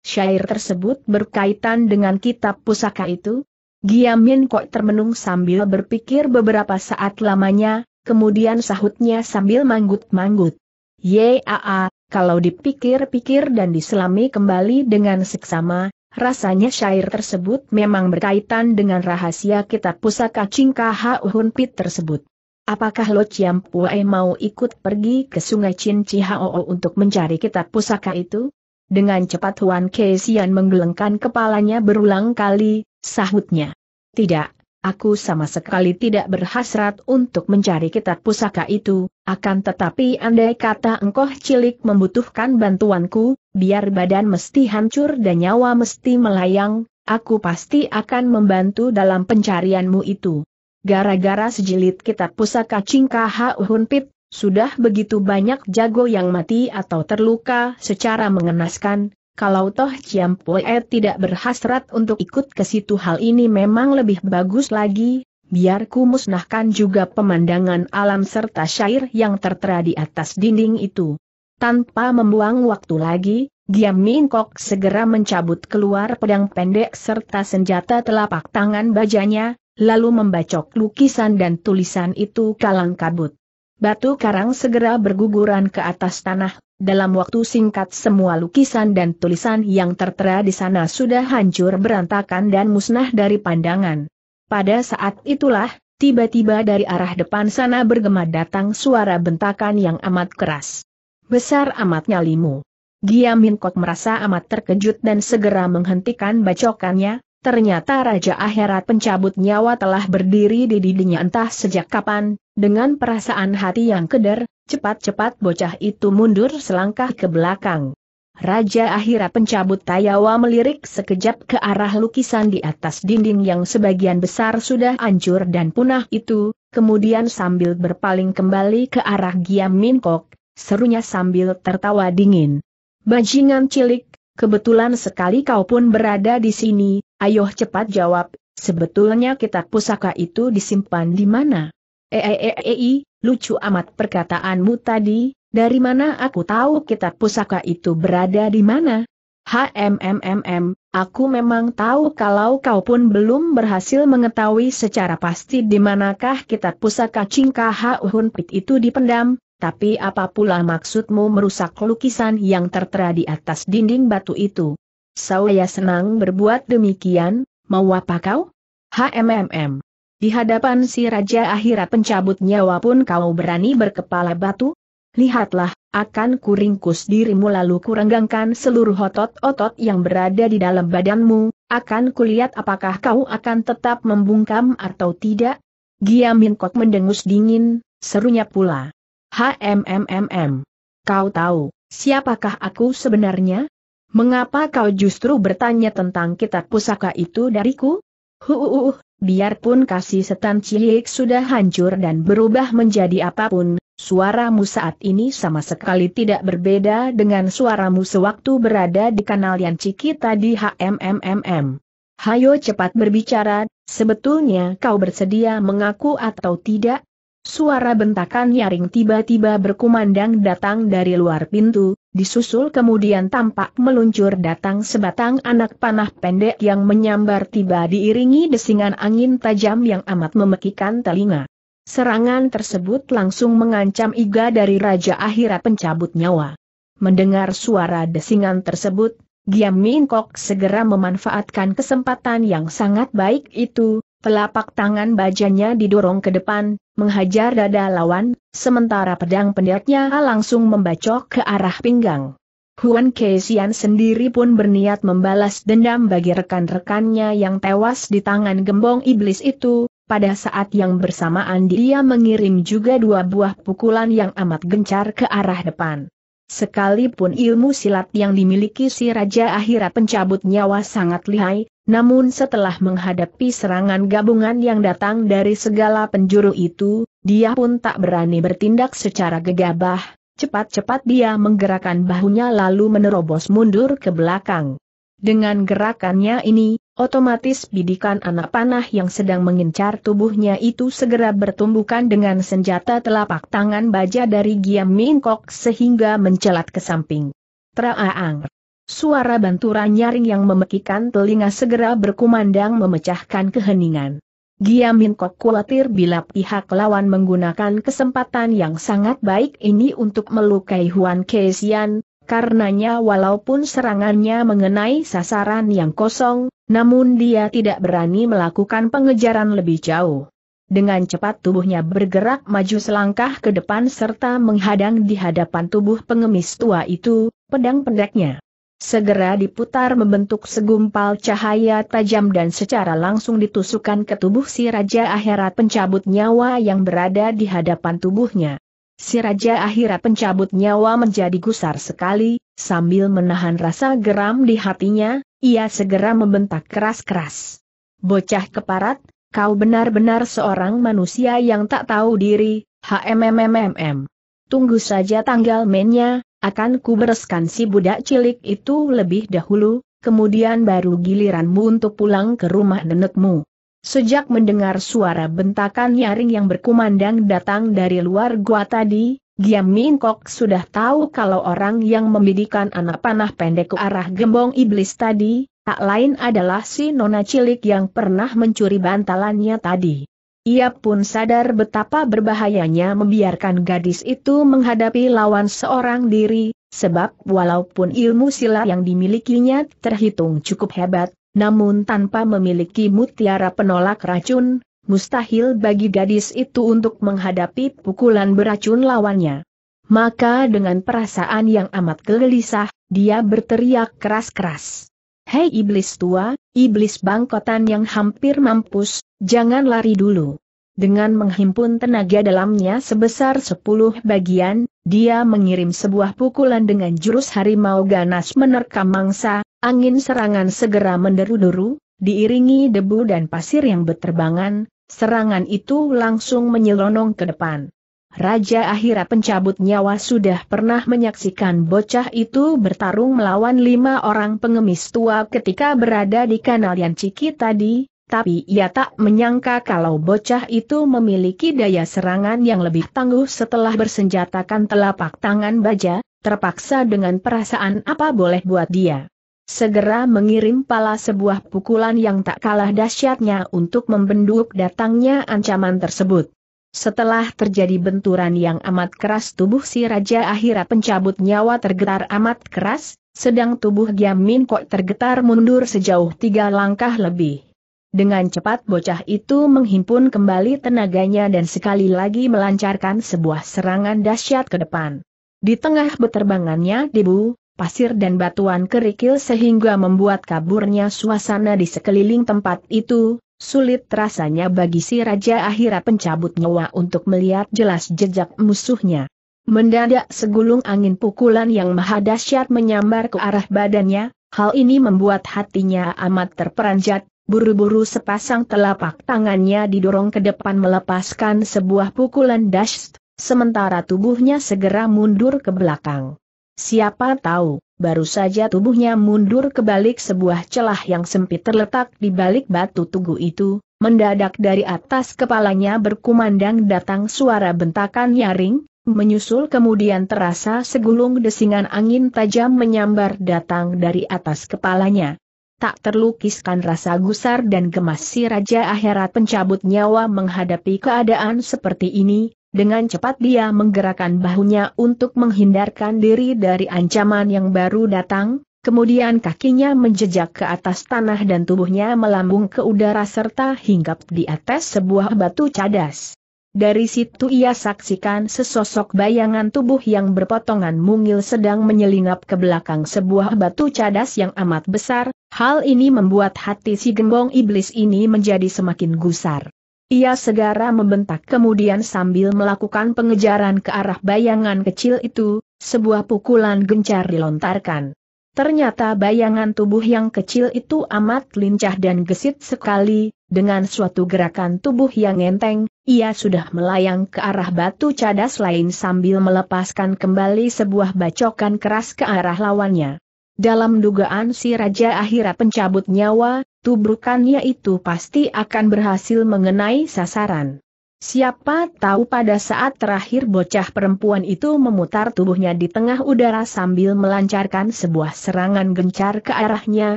syair tersebut berkaitan dengan kitab pusaka itu? Giamin kok termenung sambil berpikir beberapa saat lamanya, kemudian sahutnya sambil manggut-manggut. Yaa, kalau dipikir-pikir dan diselami kembali dengan seksama, rasanya syair tersebut memang berkaitan dengan rahasia kitab pusaka Cingkaha Pit tersebut. Apakah Lo Chiam Puai mau ikut pergi ke sungai Chin Chihao untuk mencari kitab pusaka itu? Dengan cepat Huan Kesian menggelengkan kepalanya berulang kali, sahutnya. Tidak, Aku sama sekali tidak berhasrat untuk mencari kitab pusaka itu, akan tetapi andai kata engkau cilik membutuhkan bantuanku, biar badan mesti hancur dan nyawa mesti melayang, aku pasti akan membantu dalam pencarianmu itu. Gara-gara sejilid kitab pusaka Cingka Hunpit, sudah begitu banyak jago yang mati atau terluka secara mengenaskan, kalau toh Ciam Poe tidak berhasrat untuk ikut ke situ hal ini memang lebih bagus lagi, biar ku musnahkan juga pemandangan alam serta syair yang tertera di atas dinding itu. Tanpa membuang waktu lagi, Giam Mingkok segera mencabut keluar pedang pendek serta senjata telapak tangan bajanya, lalu membacok lukisan dan tulisan itu kalang kabut. Batu karang segera berguguran ke atas tanah, dalam waktu singkat semua lukisan dan tulisan yang tertera di sana sudah hancur berantakan dan musnah dari pandangan. Pada saat itulah, tiba-tiba dari arah depan sana bergema datang suara bentakan yang amat keras. Besar amatnya Limu. Gia Kok merasa amat terkejut dan segera menghentikan bacokannya, Ternyata Raja Akhirat pencabut nyawa telah berdiri di dindingnya entah sejak kapan, dengan perasaan hati yang keder, cepat-cepat bocah itu mundur selangkah ke belakang. Raja Akhirat pencabut tayawa melirik sekejap ke arah lukisan di atas dinding yang sebagian besar sudah hancur dan punah itu, kemudian sambil berpaling kembali ke arah Giam Minkok, serunya sambil tertawa dingin. Bajingan cilik, Kebetulan sekali kau pun berada di sini, ayo cepat jawab, sebetulnya kitab pusaka itu disimpan di mana? Eeeei, eh, eh, eh, lucu amat perkataanmu tadi, dari mana aku tahu kitab pusaka itu berada di mana? HMMMM, aku memang tahu kalau kau pun belum berhasil mengetahui secara pasti di manakah kitab pusaka Cingkaha Uhun Pit itu dipendam, tapi apa pula maksudmu merusak lukisan yang tertera di atas dinding batu itu? Saya senang berbuat demikian, mau apa kau? HMMM. Di hadapan si Raja Akhirat pencabut nyawa pun kau berani berkepala batu? Lihatlah, akan kuringkus dirimu lalu kurenggangkan seluruh otot-otot yang berada di dalam badanmu, akan kulihat apakah kau akan tetap membungkam atau tidak. Giamin Kok mendengus dingin, serunya pula. HMMMM. Kau tahu, siapakah aku sebenarnya? Mengapa kau justru bertanya tentang kitab pusaka itu dariku? Huuuh, biarpun kasih setan cilik sudah hancur dan berubah menjadi apapun, suaramu saat ini sama sekali tidak berbeda dengan suaramu sewaktu berada di kanal yang ciki tadi HMMMM. Hayo cepat berbicara, sebetulnya kau bersedia mengaku atau tidak? Suara bentakan nyaring tiba-tiba berkumandang datang dari luar pintu, disusul kemudian tampak meluncur datang sebatang anak panah pendek yang menyambar tiba diiringi desingan angin tajam yang amat memekikan telinga. Serangan tersebut langsung mengancam iga dari Raja Akhirat pencabut nyawa. Mendengar suara desingan tersebut, Giam Min segera memanfaatkan kesempatan yang sangat baik itu, Telapak tangan bajanya didorong ke depan, menghajar dada lawan, sementara pedang pendeknya langsung membacok ke arah pinggang. Huan Keisian sendiri pun berniat membalas dendam bagi rekan-rekannya yang tewas di tangan gembong iblis itu, pada saat yang bersamaan dia mengirim juga dua buah pukulan yang amat gencar ke arah depan. Sekalipun ilmu silat yang dimiliki si Raja akhirnya pencabut nyawa sangat lihai, namun setelah menghadapi serangan gabungan yang datang dari segala penjuru itu, dia pun tak berani bertindak secara gegabah, cepat-cepat dia menggerakkan bahunya lalu menerobos mundur ke belakang. Dengan gerakannya ini, otomatis bidikan anak panah yang sedang mengincar tubuhnya itu segera bertumbukan dengan senjata telapak tangan baja dari Giam Min sehingga mencelat ke samping. Traaang. Suara benturan nyaring yang memekikan telinga segera berkumandang memecahkan keheningan. Giam Min Kok khawatir bila pihak lawan menggunakan kesempatan yang sangat baik ini untuk melukai Huan Kesian. Karenanya walaupun serangannya mengenai sasaran yang kosong, namun dia tidak berani melakukan pengejaran lebih jauh. Dengan cepat tubuhnya bergerak maju selangkah ke depan serta menghadang di hadapan tubuh pengemis tua itu, pedang pendeknya. Segera diputar membentuk segumpal cahaya tajam dan secara langsung ditusukkan ke tubuh si Raja Akhirat pencabut nyawa yang berada di hadapan tubuhnya si raja akhirnya pencabut nyawa menjadi gusar sekali, sambil menahan rasa geram di hatinya, ia segera membentak keras-keras. Bocah keparat, kau benar-benar seorang manusia yang tak tahu diri, HMMMMM. Tunggu saja tanggal mainnya, akan kubereskan si budak cilik itu lebih dahulu, kemudian baru giliranmu untuk pulang ke rumah nenekmu. Sejak mendengar suara bentakan nyaring yang berkumandang datang dari luar gua tadi, Giam Mingkok sudah tahu kalau orang yang membidikan anak panah pendek ke arah gembong iblis tadi, tak lain adalah si nona cilik yang pernah mencuri bantalannya tadi. Ia pun sadar betapa berbahayanya membiarkan gadis itu menghadapi lawan seorang diri, sebab walaupun ilmu silat yang dimilikinya terhitung cukup hebat, namun tanpa memiliki mutiara penolak racun, mustahil bagi gadis itu untuk menghadapi pukulan beracun lawannya. Maka dengan perasaan yang amat gelisah, dia berteriak keras-keras. Hei iblis tua, iblis bangkotan yang hampir mampus, jangan lari dulu. Dengan menghimpun tenaga dalamnya sebesar sepuluh bagian, dia mengirim sebuah pukulan dengan jurus harimau ganas menerkam mangsa, Angin serangan segera menderu-deru, diiringi debu dan pasir yang berterbangan, serangan itu langsung menyelonong ke depan. Raja akhirnya pencabut nyawa sudah pernah menyaksikan bocah itu bertarung melawan lima orang pengemis tua ketika berada di kanal yang ciki tadi, tapi ia tak menyangka kalau bocah itu memiliki daya serangan yang lebih tangguh setelah bersenjatakan telapak tangan baja, terpaksa dengan perasaan apa boleh buat dia segera mengirim pala sebuah pukulan yang tak kalah dahsyatnya untuk membenduk datangnya ancaman tersebut. Setelah terjadi benturan yang amat keras tubuh si Raja Akhirat pencabut nyawa tergetar amat keras, sedang tubuh Giamin kok tergetar mundur sejauh tiga langkah lebih. Dengan cepat bocah itu menghimpun kembali tenaganya dan sekali lagi melancarkan sebuah serangan dahsyat ke depan. Di tengah beterbangannya debu, pasir dan batuan kerikil sehingga membuat kaburnya suasana di sekeliling tempat itu, sulit rasanya bagi si Raja akhirnya pencabut nyawa untuk melihat jelas jejak musuhnya. Mendadak segulung angin pukulan yang maha dahsyat menyambar ke arah badannya, hal ini membuat hatinya amat terperanjat, buru-buru sepasang telapak tangannya didorong ke depan melepaskan sebuah pukulan dahsyat, sementara tubuhnya segera mundur ke belakang. Siapa tahu, baru saja tubuhnya mundur ke balik sebuah celah yang sempit terletak di balik batu tugu itu, mendadak dari atas kepalanya berkumandang datang suara bentakan nyaring, menyusul kemudian terasa segulung desingan angin tajam menyambar datang dari atas kepalanya. Tak terlukiskan rasa gusar dan gemas si Raja Akhirat pencabut nyawa menghadapi keadaan seperti ini, dengan cepat dia menggerakkan bahunya untuk menghindarkan diri dari ancaman yang baru datang, kemudian kakinya menjejak ke atas tanah dan tubuhnya melambung ke udara serta hinggap di atas sebuah batu cadas. Dari situ ia saksikan sesosok bayangan tubuh yang berpotongan mungil sedang menyelinap ke belakang sebuah batu cadas yang amat besar, hal ini membuat hati si gembong iblis ini menjadi semakin gusar. Ia segera membentak kemudian sambil melakukan pengejaran ke arah bayangan kecil itu, sebuah pukulan gencar dilontarkan. Ternyata bayangan tubuh yang kecil itu amat lincah dan gesit sekali, dengan suatu gerakan tubuh yang enteng, ia sudah melayang ke arah batu cadas lain sambil melepaskan kembali sebuah bacokan keras ke arah lawannya. Dalam dugaan si Raja akhirnya pencabut nyawa, tubrukannya itu pasti akan berhasil mengenai sasaran. Siapa tahu pada saat terakhir bocah perempuan itu memutar tubuhnya di tengah udara sambil melancarkan sebuah serangan gencar ke arahnya,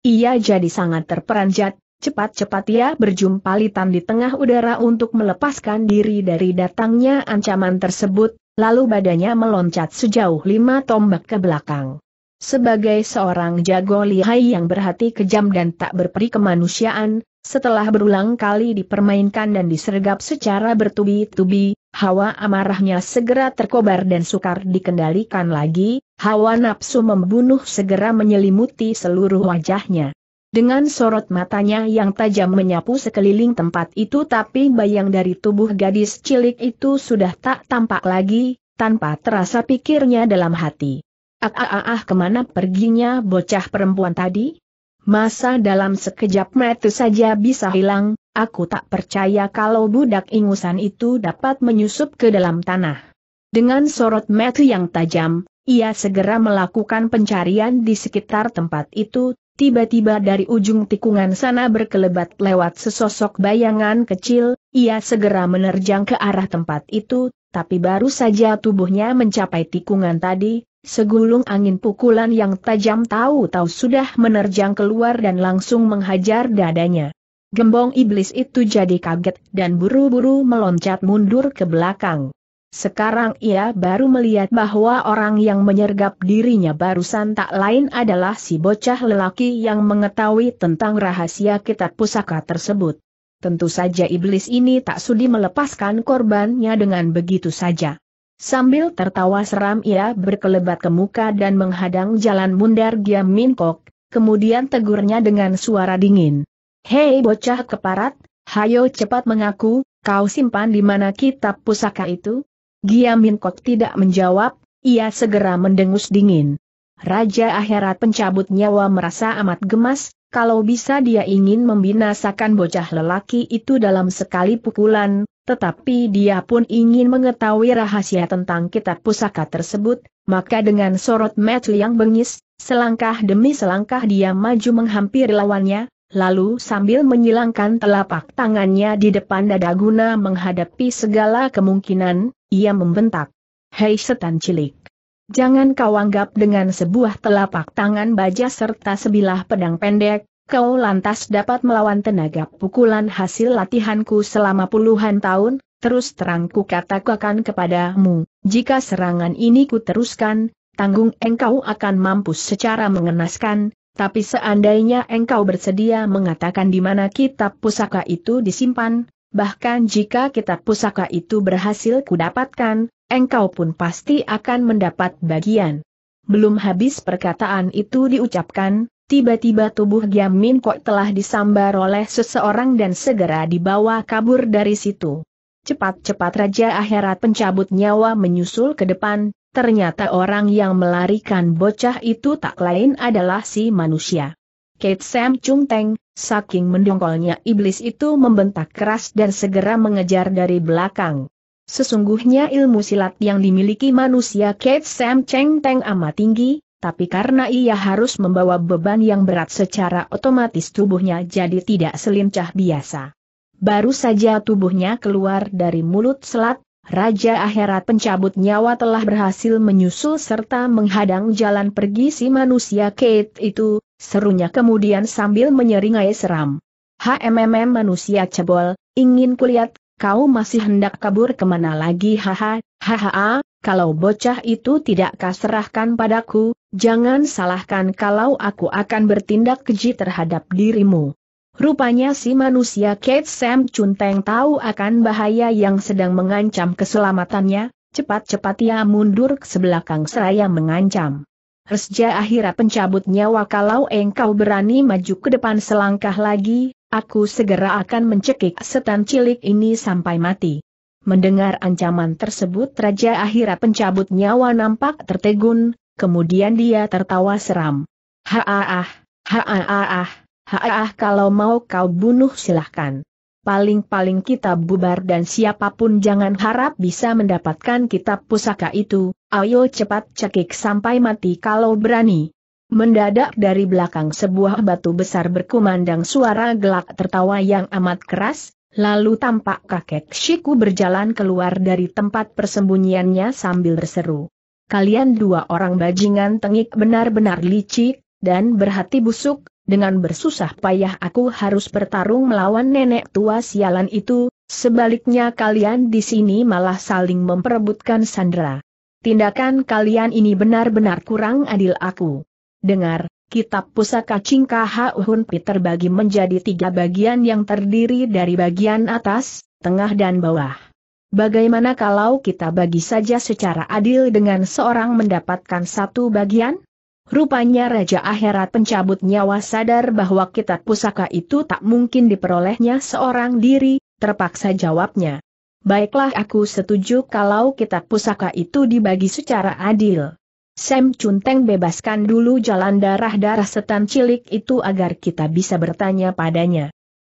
ia jadi sangat terperanjat, cepat-cepat ia berjumpa litan di tengah udara untuk melepaskan diri dari datangnya ancaman tersebut, lalu badannya meloncat sejauh lima tombak ke belakang. Sebagai seorang jago lihai yang berhati kejam dan tak berperi kemanusiaan, setelah berulang kali dipermainkan dan disergap secara bertubi-tubi, hawa amarahnya segera terkobar dan sukar dikendalikan lagi, hawa nafsu membunuh segera menyelimuti seluruh wajahnya. Dengan sorot matanya yang tajam menyapu sekeliling tempat itu tapi bayang dari tubuh gadis cilik itu sudah tak tampak lagi, tanpa terasa pikirnya dalam hati. Ah, kemana perginya bocah perempuan tadi? Masa dalam sekejap mata saja bisa hilang, aku tak percaya kalau budak ingusan itu dapat menyusup ke dalam tanah. Dengan sorot mata yang tajam, ia segera melakukan pencarian di sekitar tempat itu, tiba-tiba dari ujung tikungan sana berkelebat lewat sesosok bayangan kecil, ia segera menerjang ke arah tempat itu, tapi baru saja tubuhnya mencapai tikungan tadi, segulung angin pukulan yang tajam tahu-tahu sudah menerjang keluar dan langsung menghajar dadanya. Gembong iblis itu jadi kaget dan buru-buru meloncat mundur ke belakang. Sekarang ia baru melihat bahwa orang yang menyergap dirinya barusan tak lain adalah si bocah lelaki yang mengetahui tentang rahasia kitab pusaka tersebut. Tentu saja iblis ini tak sudi melepaskan korbannya dengan begitu saja. Sambil tertawa seram ia berkelebat ke muka dan menghadang jalan mundar Giam Minkok, kemudian tegurnya dengan suara dingin. Hei bocah keparat, hayo cepat mengaku, kau simpan di mana kitab pusaka itu? Giam Minkok tidak menjawab, ia segera mendengus dingin. Raja akhirat pencabut nyawa merasa amat gemas, kalau bisa dia ingin membinasakan bocah lelaki itu dalam sekali pukulan, tetapi dia pun ingin mengetahui rahasia tentang kitab pusaka tersebut, maka dengan sorot metu yang bengis, selangkah demi selangkah dia maju menghampiri lawannya, lalu sambil menyilangkan telapak tangannya di depan dada guna menghadapi segala kemungkinan, ia membentak. Hei setan cilik! Jangan kau anggap dengan sebuah telapak tangan baja serta sebilah pedang pendek, kau lantas dapat melawan tenaga pukulan hasil latihanku selama puluhan tahun, terus terangku katakan kepadamu, jika serangan ini ku teruskan, tanggung engkau akan mampu secara mengenaskan, tapi seandainya engkau bersedia mengatakan di mana kitab pusaka itu disimpan, bahkan jika kitab pusaka itu berhasil kudapatkan, engkau pun pasti akan mendapat bagian. Belum habis perkataan itu diucapkan, Tiba-tiba tubuh Giam Min Kok telah disambar oleh seseorang dan segera dibawa kabur dari situ. Cepat-cepat Raja Akhirat pencabut nyawa menyusul ke depan, ternyata orang yang melarikan bocah itu tak lain adalah si manusia. Kate Sam Chung Teng, saking mendongkolnya iblis itu membentak keras dan segera mengejar dari belakang. Sesungguhnya ilmu silat yang dimiliki manusia Kate Sam Cheng Teng amat tinggi, tapi karena ia harus membawa beban yang berat secara otomatis tubuhnya jadi tidak selincah biasa. Baru saja tubuhnya keluar dari mulut selat, Raja Akhirat pencabut nyawa telah berhasil menyusul serta menghadang jalan pergi si manusia Kate itu, serunya kemudian sambil menyeringai seram. HMMM manusia cebol, ingin kulihat, kau masih hendak kabur kemana lagi haha, haha, kalau bocah itu tidak kaserahkan padaku, Jangan salahkan kalau aku akan bertindak keji terhadap dirimu. Rupanya si manusia Kate Sam Chunteng tahu akan bahaya yang sedang mengancam keselamatannya, cepat-cepat ia mundur ke sebelakang seraya mengancam. Resja akhirnya pencabut nyawa kalau engkau berani maju ke depan selangkah lagi, aku segera akan mencekik setan cilik ini sampai mati. Mendengar ancaman tersebut Raja akhirnya pencabut nyawa nampak tertegun, kemudian dia tertawa seram. Haaah, haaah, haaah kalau mau kau bunuh silahkan. Paling-paling kita bubar dan siapapun jangan harap bisa mendapatkan kitab pusaka itu, ayo cepat cekik sampai mati kalau berani. Mendadak dari belakang sebuah batu besar berkumandang suara gelak tertawa yang amat keras, lalu tampak kakek Shiku berjalan keluar dari tempat persembunyiannya sambil berseru kalian dua orang bajingan tengik benar-benar licik, dan berhati busuk, dengan bersusah payah aku harus bertarung melawan nenek tua sialan itu, sebaliknya kalian di sini malah saling memperebutkan sandera. Tindakan kalian ini benar-benar kurang adil aku. Dengar, kitab pusaka Cingkaha Hauhun Peter bagi menjadi tiga bagian yang terdiri dari bagian atas, tengah dan bawah. Bagaimana kalau kita bagi saja secara adil dengan seorang mendapatkan satu bagian? Rupanya Raja Akhirat pencabut nyawa sadar bahwa kitab pusaka itu tak mungkin diperolehnya seorang diri, terpaksa jawabnya. Baiklah aku setuju kalau kitab pusaka itu dibagi secara adil. Sam Cunteng bebaskan dulu jalan darah-darah setan cilik itu agar kita bisa bertanya padanya.